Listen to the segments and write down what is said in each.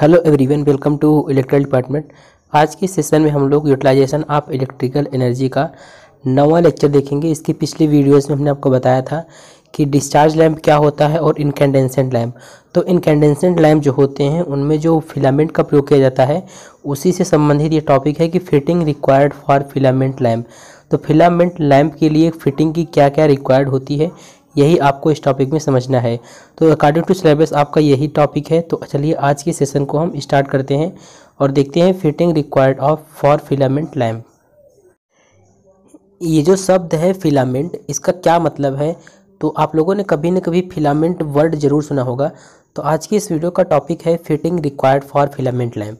hello everyone welcome to electrical department आज के session में हम लोग यूटिलाइजेशन ऑफ इलेक्ट्रिकल एनर्जी का नवा लेक्चर देखेंगे इसकी पिछली वीडियोस में हमने आपको बताया था कि डिस्चार्ज लैम्प क्या होता है और इनकेंडेंसेंट लैम्प तो इनकेंडेंसेंट लैम्प जो होते हैं उनमें जो फिलामेंट का प्रयोग किया जाता है उसी से संबंधित ये टॉपिक है कि fitting required for filament lamp तो फिलामेंट लैम्प के लिए फिटिंग की क्या क्या रिक्वायर्ड होती है यही आपको इस टॉपिक में समझना है तो अकॉर्डिंग टू सिलेबस आपका यही टॉपिक है तो चलिए आज के सेशन को हम स्टार्ट करते हैं और देखते हैं fitting required of for filament lamp ये जो शब्द है फिलामेंट इसका क्या मतलब है तो आप लोगों ने कभी ना कभी फिलामेंट वर्ड ज़रूर सुना होगा तो आज की इस वीडियो का टॉपिक है fitting required for filament lamp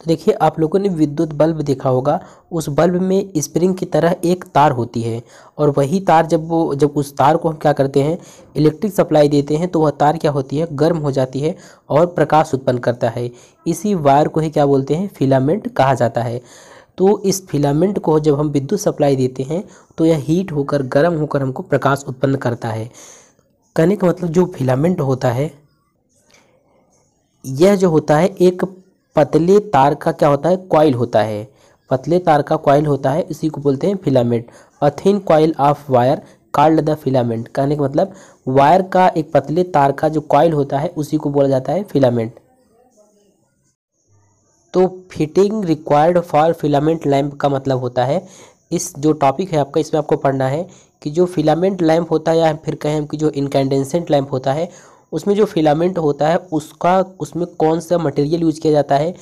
तो देखिए आप लोगों ने विद्युत बल्ब देखा होगा उस बल्ब में स्प्रिंग की तरह एक तार होती है और वही तार जब वो जब उस तार को हम क्या करते हैं इलेक्ट्रिक सप्लाई देते हैं तो वह तार क्या होती है गर्म हो जाती है और प्रकाश उत्पन्न करता है इसी वायर को ही क्या बोलते हैं फिलामेंट कहा जाता है तो इस फिलामेंट को जब हम विद्युत सप्लाई देते हैं तो यह हीट होकर गर्म होकर हमको प्रकाश उत्पन्न करता है कहने का मतलब जो फिलामेंट होता है यह जो होता है एक पतले तार का क्या होता है क्वाइल होता है पतले तार का क्वाइल होता है इसी को बोलते हैं filament a thin of wire card the filament कहने का मतलब वायर का एक पतले तार का जो क्वाइल होता है उसी को बोला जाता है फिलामेंट तो fitting required for filament lamp का मतलब होता है इस जो टॉपिक है आपका इसमें आपको पढ़ना है कि जो फिलामेंट लैम्प होता है या फिर कहें कि जो इनकैंडेंसेंट लैम्प होता है उसमें जो फिलामेंट होता है उसका उसमें कौन सा मटेरियल यूज किया जाता है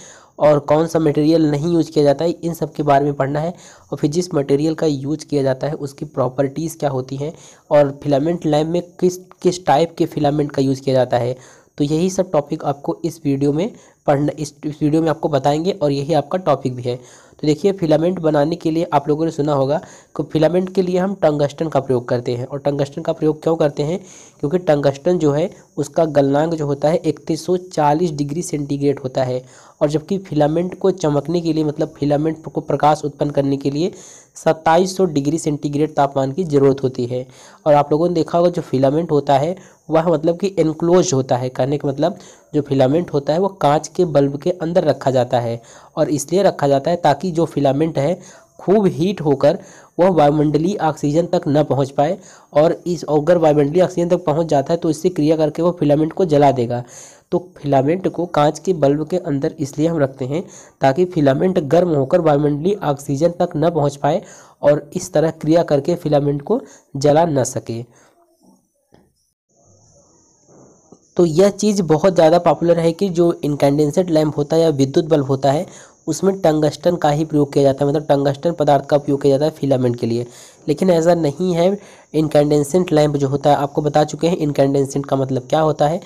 और कौन सा मटेरियल नहीं यूज किया जाता है इन सब के बारे में पढ़ना है और फिर जिस मटेरियल का यूज किया जाता है उसकी प्रॉपर्टीज़ क्या होती हैं और फिलामेंट लैम्प में किस किस टाइप के फिलामेंट का यूज़ किया जाता है तो यही सब टॉपिक आपको इस वीडियो में पढ़ना इस वीडियो में आपको बताएंगे और यही आपका टॉपिक भी है तो देखिए फिलामेंट बनाने के लिए आप लोगों ने सुना होगा कि फिलामेंट के लिए हम टंगस्टन का प्रयोग करते हैं और टंगस्टन का प्रयोग क्यों करते हैं क्योंकि टंगस्टन जो है उसका गलनांक जो होता है 3140 डिग्री सेंटीग्रेड होता है और जबकि फिलामेंट को चमकने के लिए मतलब फिलामेंट को प्रकाश उत्पन्न करने के लिए 2700 डिग्री सेंटीग्रेड तापमान की ज़रूरत होती है और आप लोगों ने देखा होगा जो फिलामेंट होता है वह मतलब कि एनक्लोज होता है कहने का मतलब जो फिलामेंट होता है वो कांच के बल्ब के अंदर रखा जाता है और इसलिए रखा जाता है ताकि जो फिलामेंट है खूब हीट होकर वह वायुमंडलीय ऑक्सीजन तक न पहुंच पाए और इस अगर वायुमंडलीय ऑक्सीजन तक पहुंच जाता है तो इससे क्रिया करके वह फिलामेंट को जला देगा तो फिलामेंट को कांच के बल्ब के अंदर इसलिए हम रखते हैं ताकि फिलामेंट गर्म होकर वायुमंडलीय ऑक्सीजन तक न पहुंच पाए और इस तरह क्रिया करके फिलामेंट को जला न सके तो यह चीज़ बहुत ज़्यादा पॉपुलर है कि जो इनकैंडेंसेट लैम्प होता है या विद्युत बल्ब होता है उसमें टंगस्टन का ही प्रयोग किया जाता है मतलब टंगस्टन पदार्थ का उपयोग किया जाता है फिलामेंट के लिए लेकिन ऐसा नहीं है इनकैंडेंसेंट लैम्प जो होता है आपको बता चुके हैं इनकैंडेंसेंट का मतलब क्या होता है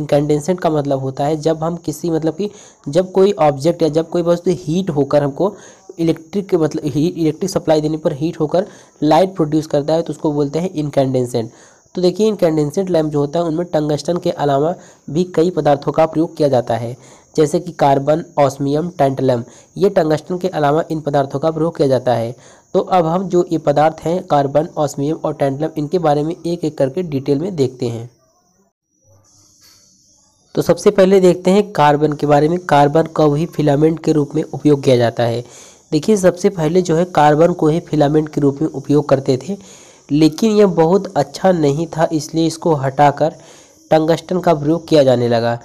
इनकैंडेंसेंट का मतलब होता है जब हम किसी मतलब कि जब कोई ऑब्जेक्ट या जब कोई वस्तु हीट होकर हमको इलेक्ट्रिक मतलब हीट इलेक्ट्रिक सप्लाई देने पर हीट होकर लाइट प्रोड्यूस करता है तो उसको बोलते हैं इनकैंडेंसेंट तो देखिए इनकैंडेंसेंट लैम्प जो होता है उनमें टंगस्टन के अलावा भी कई पदार्थों का प्रयोग किया जाता है जैसे कि कार्बन ऑस्मियम टेंटलम ये टंगस्टन के अलावा इन पदार्थों का प्रयोग किया जाता है तो अब हम जो ये पदार्थ हैं कार्बन ऑस्मियम और टेंटलम इनके बारे में एक एक करके डिटेल में देखते हैं तो सबसे पहले देखते हैं कार्बन के बारे में कार्बन कब भी फिलामेंट के रूप में उपयोग किया जाता है देखिए सबसे पहले जो है कार्बन को ही फिलामेंट के रूप में उपयोग करते थे लेकिन यह बहुत अच्छा नहीं था इसलिए इसको हटाकर टंगस्टन का प्रयोग किया जाने लगा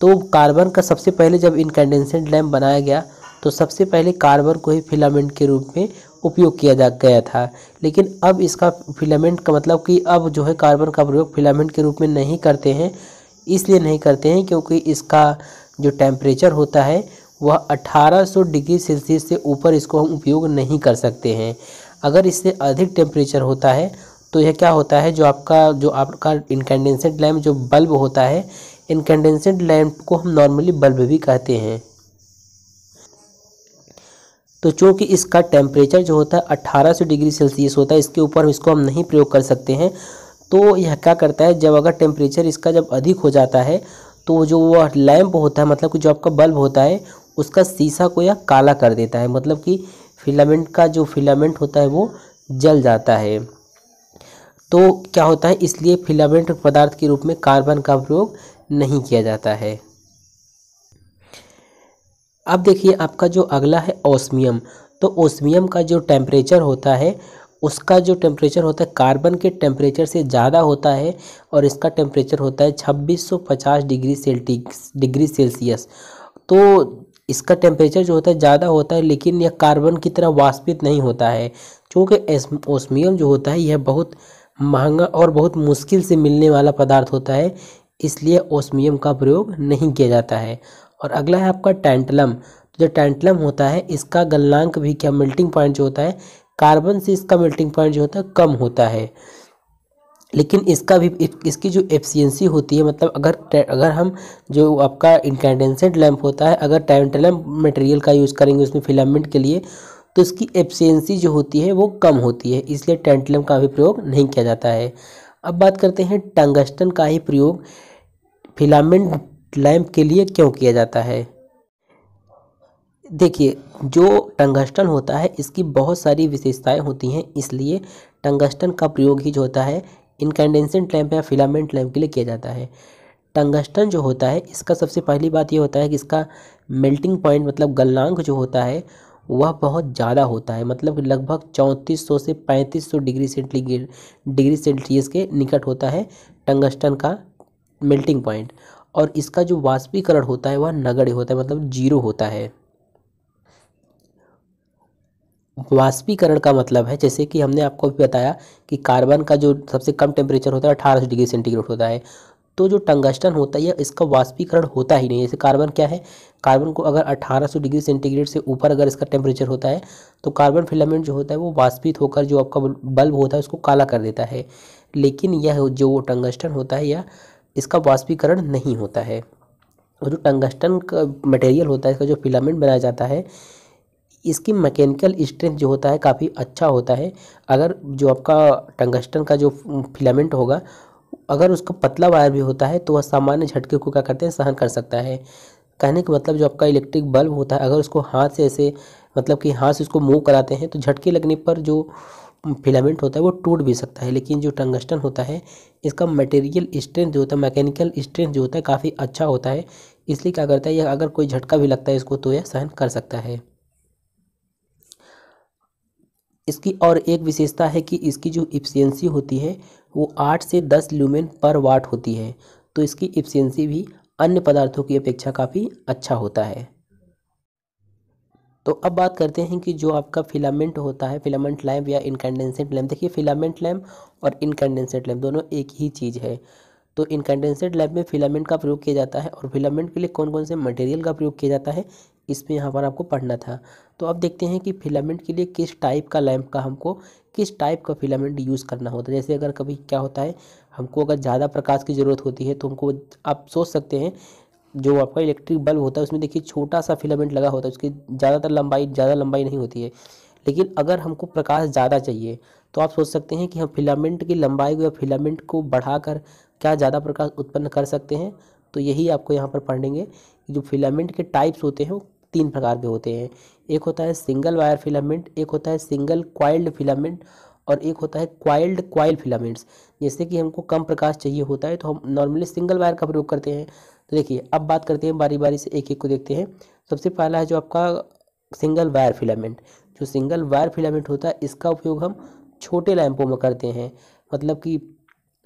तो कार्बन का सबसे पहले जब इनकैंडेसेंट लैम्प बनाया गया तो सबसे पहले कार्बन को ही फिलामेंट के रूप में उपयोग किया जा गया था लेकिन अब इसका फिलामेंट का मतलब कि अब जो है कार्बन का प्रयोग फिलामेंट के रूप में नहीं करते हैं इसलिए नहीं करते हैं क्योंकि इसका जो टेम्परेचर होता है वह 1800 डिग्री सेल्सियस से ऊपर इसको हम उपयोग नहीं कर सकते हैं अगर इससे अधिक टेम्परेचर होता है तो यह क्या होता है जो आपका जो आपका इनकेंडेंसेंट लैम्प जो बल्ब होता है इनकेंडेंसेंट लैम्प को हम नॉर्मली बल्ब भी कहते हैं तो चूँकि इसका टेम्परेचर जो होता है अट्ठारह डिग्री सेल्सियस होता है इसके ऊपर इसको हम नहीं प्रयोग कर सकते हैं तो यह क्या करता है जब अगर टेम्परेचर इसका जब अधिक हो जाता है तो जो वह लैम्प होता है मतलब कि जो आपका बल्ब होता है उसका शीशा को यह काला कर देता है मतलब कि फिलामेंट का जो फिलामेंट होता है वो जल जाता है तो क्या होता है इसलिए फिलामेंट पदार्थ के रूप में कार्बन का प्रयोग नहीं किया जाता है अब देखिए आपका जो अगला है ओस्मियम तो ओस्मियम का जो टेम्परेचर होता है उसका जो टेम्परेचर होता है कार्बन के टेम्परेचर से ज़्यादा होता है और इसका टेम्परेचर होता है 2650 डिग्री सेल्टी डिग्री सेल्सियस तो इसका टेम्परेचर जो होता है ज़्यादा होता है लेकिन यह कार्बन की तरह वाष्पित नहीं होता है क्योंकि ओस्मियम जो होता है यह बहुत महंगा और बहुत मुश्किल से मिलने वाला पदार्थ होता है इसलिए ओस्मियम का प्रयोग नहीं किया जाता है और अगला है आपका टैंटलम तो जो टैंटलम होता है इसका गलनांक भी क्या मेल्टिंग पॉइंट जो होता है कार्बन से इसका मेल्टिंग पॉइंट जो होता है कम होता है लेकिन इसका भी इसकी जो एफिशिएंसी होती है मतलब अगर अगर हम जो आपका इंकैंडेंसेंट लैम्प होता है अगर टाइम मटेरियल का यूज़ करेंगे उसमें फिलामेंट के लिए तो इसकी एफिशिएंसी जो होती है वो कम होती है इसलिए टेंटलम का भी प्रयोग नहीं किया जाता है अब बात करते हैं टंगस्टन का ही प्रयोग फिलामेंट लैम्प के लिए क्यों किया जाता है देखिए जो टंगस्टन होता है इसकी बहुत सारी विशेषताएं होती हैं इसलिए टंगस्टन का प्रयोग ही जो होता है इनकैंडेसेंट लैम्प या फिलामेंट लैम्प के लिए किया जाता है टंगस्टन जो होता है इसका सबसे पहली बात यह होता है कि इसका मेल्टिंग पॉइंट मतलब गलनांक जो होता है वह बहुत ज़्यादा होता है मतलब लगभग चौंतीस सौ से पैंतीस सौ डिग्री सेंटीग्रेड डिग्री सेल्सियस के निकट होता है टंगस्टन का मेल्टिंग पॉइंट और इसका जो वाष्पीकरण होता है वह नगण्य होता है मतलब जीरो होता है वाष्पीकरण का मतलब है जैसे कि हमने आपको भी बताया कि कार्बन का जो सबसे कम टेम्परेचर होता है अठारह डिग्री सेंटीग्रेड होता है तो जो टंगस्टन होता है इसका वाष्पीकरण होता ही नहीं जैसे कार्बन क्या है कार्बन को अगर 1800 डिग्री सेंटीग्रेड से ऊपर अगर इसका टेम्परेचर होता है तो कार्बन फिलामेंट जो होता है वो वाष्पित होकर जो आपका बल्ब होता है उसको काला कर देता है लेकिन यह जो टंगस्टन होता है या इसका वाष्पीकरण नहीं होता है और जो टंगस्टन का मटेरियल होता है इसका जो फिलामेंट बनाया जाता है इसकी मैकेनिकल स्ट्रेंथ जो होता है काफ़ी अच्छा होता है अगर जो आपका टंगस्टन का जो फिलामेंट होगा अगर उसका पतला वायर भी होता है तो वह सामान्य झटके को क्या करते हैं सहन कर सकता है कहने का मतलब जो आपका इलेक्ट्रिक बल्ब होता है अगर उसको हाथ से ऐसे मतलब कि हाथ से उसको मूव कराते हैं तो झटके लगने पर जो फिलामेंट होता है वो टूट भी सकता है लेकिन जो टंगस्टन होता है इसका मटेरियल स्ट्रेंथ जो होता है मैकेनिकल स्ट्रेंथ जो होता है काफ़ी अच्छा होता है इसलिए क्या करता है या अगर कोई झटका भी लगता है इसको तो यह सहन कर सकता है इसकी और एक विशेषता है कि इसकी जो इफिशियंसी होती है वो आठ से दस ल्यूमेन पर वाट होती है तो इसकी इफिशियंसी भी अन्य पदार्थों की अपेक्षा काफ़ी अच्छा होता है तो अब बात करते हैं कि जो आपका फिलामेंट होता है फिलामेंट लैम्प या इनकंडेंसेट लैम्प देखिए फिलामेंट लैम्प और इनकंडेंसेट लैम्प दोनों एक ही चीज़ है तो इनकंडेंसेट लैम्प में फिलामेंट का प्रयोग किया जाता है और फिलामेंट के लिए कौन कौन से मटेरियल का प्रयोग किया जाता है इसमें यहाँ पर आपको पढ़ना था तो अब देखते हैं कि फिलामेंट के लिए किस टाइप का लैम्प का हमको किस टाइप का फिलामेंट यूज़ करना होता है जैसे अगर कभी क्या होता है हमको अगर ज़्यादा प्रकाश की ज़रूरत होती है तो हमको आप सोच सकते हैं जो आपका इलेक्ट्रिक बल्ब होता है उसमें देखिए छोटा सा फिलामेंट लगा होता है उसकी ज़्यादातर लंबाई ज़्यादा लंबाई नहीं होती है लेकिन अगर हमको प्रकाश ज़्यादा चाहिए तो आप सोच सकते हैं कि हम फिलामेंट की लंबाई को या फिलामेंट को बढ़ाकर क्या ज़्यादा प्रकाश उत्पन्न कर सकते हैं तो यही आपको यहाँ पर पढ़ेंगे जो फिलामेंट के टाइप्स होते हैं तीन प्रकार के होते हैं एक होता है सिंगल वायर फिलामेंट एक होता है सिंगल क्वाइल्ड फिलामेंट और एक होता है क्वाइल्ड क्वाइल फिलामेंट्स जैसे कि हमको कम प्रकाश चाहिए होता है तो हम नॉर्मली सिंगल वायर का प्रयोग करते हैं तो देखिए अब बात करते हैं बारी बारी से एक एक को देखते हैं सबसे पहला है जो आपका सिंगल वायर फिलामेंट जो सिंगल वायर फिलामेंट होता है इसका उपयोग हम छोटे लैंपों में करते हैं मतलब कि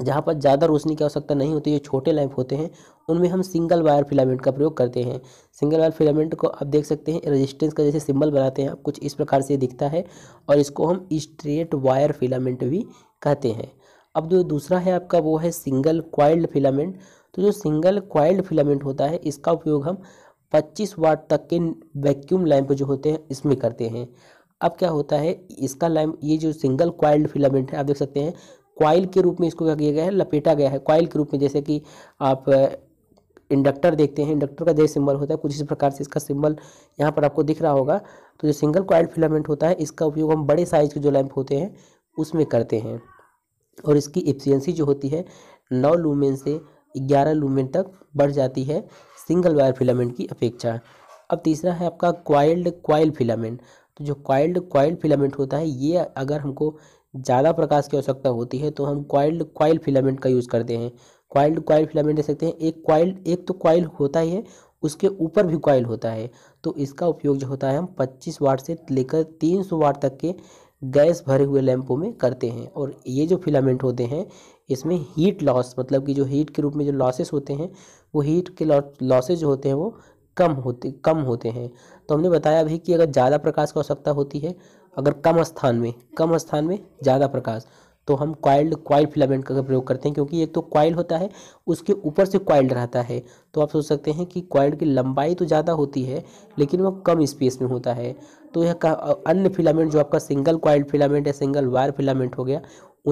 जहाँ पर ज़्यादा रोशनी की आवश्यकता नहीं होती जो छोटे लैंप होते हैं उनमें हम सिंगल वायर फिलामेंट का प्रयोग करते हैं सिंगल वायर फिलामेंट को आप देख सकते हैं रेजिस्टेंस का जैसे सिंबल बनाते हैं कुछ इस प्रकार से दिखता है और इसको हम स्ट्रेट वायर फिलामेंट भी कहते हैं अब जो दूसरा है आपका वो है सिंगल क्वाइल्ड फिलामेंट तो जो सिंगल क्वाइल्ड फिलामेंट होता है इसका उपयोग हम पच्चीस वाट तक के वैक्यूम लैंप जो होते हैं इसमें करते हैं अब क्या होता है इसका लैम्प ये जो सिंगल क्वाइल्ड फिलामेंट है आप देख सकते हैं क्वाइल के रूप में इसको क्या किया गया है लपेटा गया है क्वाइल के रूप में जैसे कि आप इंडक्टर देखते हैं इंडक्टर का जैसे सिंबल होता है कुछ इस प्रकार से इसका सिंबल यहाँ पर आपको दिख रहा होगा तो जो सिंगल क्वाइल फिलामेंट होता है इसका उपयोग हम बड़े साइज के जो लैंप होते हैं उसमें करते हैं और इसकी एफिशिएंसी जो होती है नौ लूमेन से ग्यारह लूमेन तक बढ़ जाती है सिंगल वायर फिलामेंट की अपेक्षा अब तीसरा है आपका क्वाइल्ड क्वाइल फिलामेंट तो जो क्वाइल्ड क्वाइल फिलामेंट होता है ये अगर हमको ज़्यादा प्रकाश की आवश्यकता होती है तो हम क्वाइल्ड क्वाइल फिलामेंट का यूज़ करते हैं क्वाइल्ड क्वाइल फिलामेंट दे सकते हैं एक क्वाइल्ड एक तो क्वाइल होता ही है उसके ऊपर भी क्वाइल होता है तो इसका उपयोग जो होता है हम 25 वाट से लेकर 300 वाट तक के गैस भरे हुए लैंपों में करते हैं और ये जो फिलामेंट होते हैं इसमें हीट लॉस मतलब कि जो हीट के रूप में जो लॉसेस होते हैं वो हीट के लॉसेज जो होते हैं वो कम होते कम होते हैं तो हमने बताया भी कि अगर ज़्यादा प्रकाश की आवश्यकता होती है अगर कम स्थान में कम स्थान में ज़्यादा प्रकाश तो हम क्वाइल्ड क्वाइल फिलामेंट का प्रयोग करते हैं क्योंकि एक तो क्वाइल होता है उसके ऊपर से क्वाइल्ड रहता है तो आप सोच सकते हैं कि क्वाइल्ड की लंबाई तो ज़्यादा होती है लेकिन वह कम स्पेस में होता है तो यह अन्य फिलामेंट जो आपका सिंगल क्वाइल्ड फिलामेंट या सिंगल वायर फिलामेंट हो गया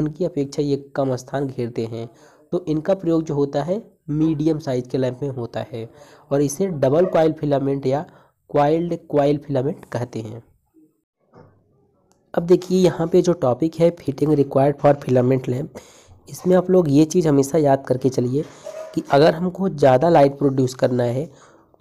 उनकी अपेक्षा ये कम स्थान घेरते हैं तो इनका प्रयोग जो होता है मीडियम साइज के लैंप में होता है और इसे डबल क्वाइल फिलामेंट या क्वाइल्ड क्वाइल फिलामेंट कहते हैं अब देखिए यहाँ पे जो टॉपिक है fitting required for filament lamp इसमें आप लोग ये चीज़ हमेशा याद करके चलिए कि अगर हमको ज़्यादा लाइट प्रोड्यूस करना है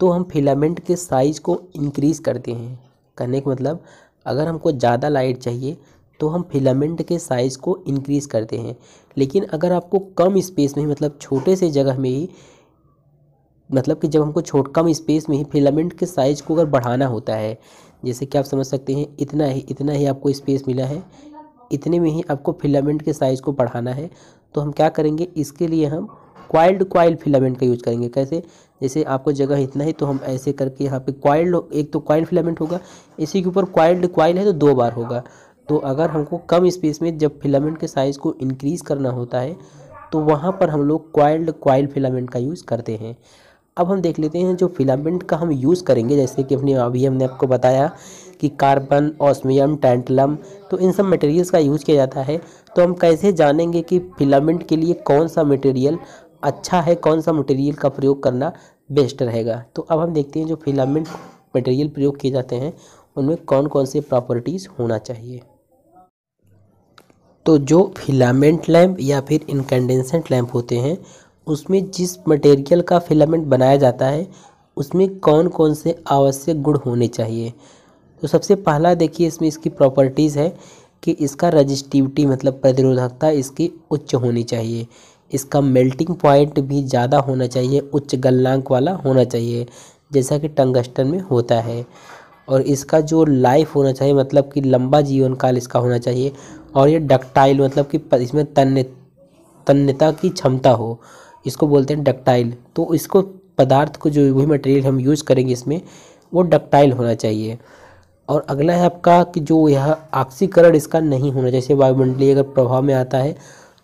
तो हम फिलामेंट के साइज़ को इंक्रीज़ करते हैं कहने का मतलब अगर हमको ज़्यादा लाइट चाहिए तो हम फिलामेंट के साइज़ को इंक्रीज़ करते हैं लेकिन अगर आपको कम स्पेस में मतलब छोटे से जगह में ही मतलब कि जब हमको छोट कम स्पेस में ही फिलामेंट के साइज़ को अगर बढ़ाना होता है जैसे कि आप समझ सकते हैं इतना ही इतना ही आपको स्पेस मिला है इतने में ही आपको फिलामेंट के साइज़ को बढ़ाना है तो हम क्या करेंगे इसके लिए हम क्वाइल्ड क्वाइल फिलामेंट का यूज करेंगे कैसे जैसे आपको जगह इतना ही तो हम ऐसे करके यहाँ पे क्वाइल्ड एक तो क्वाइल फिलामेंट होगा इसी के ऊपर क्वाइल्ड क्वाइल है तो दो बार होगा तो अगर हमको कम स्पेस में जब फिलामेंट के साइज़ को इनक्रीज करना होता है तो वहाँ पर हम लोग क्वाइल्ड क्वाइल फिलामेंट का यूज़ करते हैं अब हम देख लेते हैं जो फिलामेंट का हम यूज़ करेंगे जैसे कि अपने अभी हमने आपको बताया कि कार्बन ऑस्मियम टेंटलम तो इन सब मटेरियल्स का यूज़ किया जाता है तो हम कैसे जानेंगे कि फिलामेंट के लिए कौन सा मटेरियल अच्छा है कौन सा मटेरियल का प्रयोग करना बेस्ट रहेगा तो अब हम देखते हैं जो फिलामेंट मटेरियल प्रयोग किए जाते हैं उनमें कौन कौन से प्रॉपर्टीज़ होना चाहिए तो जो फिलामेंट लैम्प या फिर इनकेंडेंसेंट लैम्प होते हैं उसमें जिस मटेरियल का फिलामेंट बनाया जाता है उसमें कौन कौन से आवश्यक गुण होने चाहिए तो सबसे पहला देखिए इसमें इसकी प्रॉपर्टीज़ है कि इसका रजिस्टिविटी मतलब प्रतिरोधकता इसकी उच्च होनी चाहिए इसका मेल्टिंग पॉइंट भी ज़्यादा होना चाहिए उच्च गलनांक वाला होना चाहिए जैसा कि टंगस्टन में होता है और इसका जो लाइफ होना चाहिए मतलब कि लंबा जीवन काल इसका होना चाहिए और ये डक्टाइल मतलब कि इसमें तन्य तन्यता की क्षमता हो इसको बोलते हैं डक्टाइल तो इसको पदार्थ को जो भी मटेरियल हम यूज़ करेंगे इसमें वो डक्टाइल होना चाहिए और अगला है आपका कि जो यह ऑक्सीकरण इसका नहीं होना जैसे वायुमंडलीय अगर प्रभाव में आता है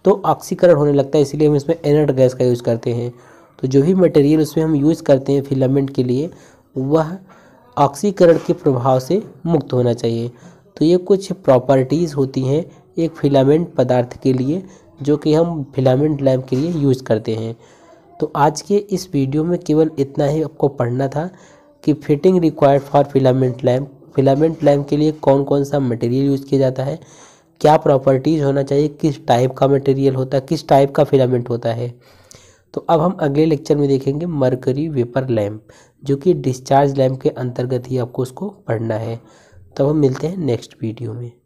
तो ऑक्सीकरण होने लगता है इसलिए हम इसमें एनर्ड गैस का यूज़ करते हैं तो जो भी मटेरियल उसमें हम यूज़ करते हैं फिलामेंट के लिए वह ऑक्सीकरण के प्रभाव से मुक्त होना चाहिए तो ये कुछ प्रॉपर्टीज़ होती हैं एक फिलामेंट पदार्थ के लिए जो कि हम फिलामेंट लैम्प के लिए यूज़ करते हैं तो आज के इस वीडियो में केवल इतना ही आपको पढ़ना था कि fitting required for filament lamp filament lamp के लिए कौन कौन सा मटेरियल यूज़ किया जाता है क्या प्रॉपर्टीज़ होना चाहिए किस टाइप का मटेरियल होता है किस टाइप का फिलामेंट होता है तो अब हम अगले लेक्चर में देखेंगे मरकरी वेपर लैम्प जो कि डिस्चार्ज लैम्प के अंतर्गत ही आपको उसको पढ़ना है तब तो हम मिलते हैं नेक्स्ट वीडियो में